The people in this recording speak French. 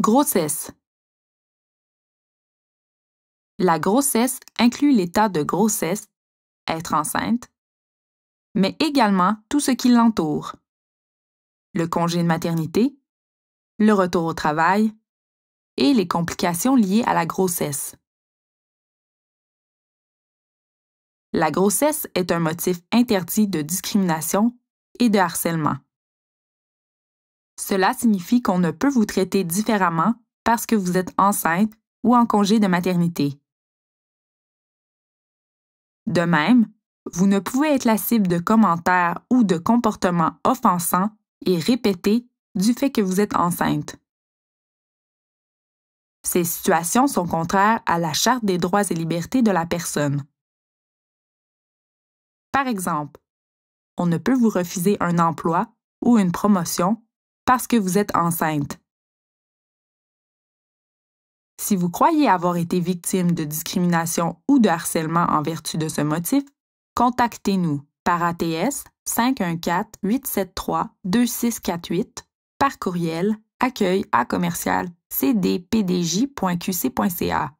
Grossesse. La grossesse inclut l'état de grossesse, être enceinte, mais également tout ce qui l'entoure. Le congé de maternité, le retour au travail et les complications liées à la grossesse. La grossesse est un motif interdit de discrimination et de harcèlement. Cela signifie qu'on ne peut vous traiter différemment parce que vous êtes enceinte ou en congé de maternité. De même, vous ne pouvez être la cible de commentaires ou de comportements offensants et répétés du fait que vous êtes enceinte. Ces situations sont contraires à la Charte des droits et libertés de la personne. Par exemple, on ne peut vous refuser un emploi ou une promotion parce que vous êtes enceinte. Si vous croyez avoir été victime de discrimination ou de harcèlement en vertu de ce motif, contactez-nous par ATS 514-873-2648, par courriel accueil à commercial cdpdj.qc.ca.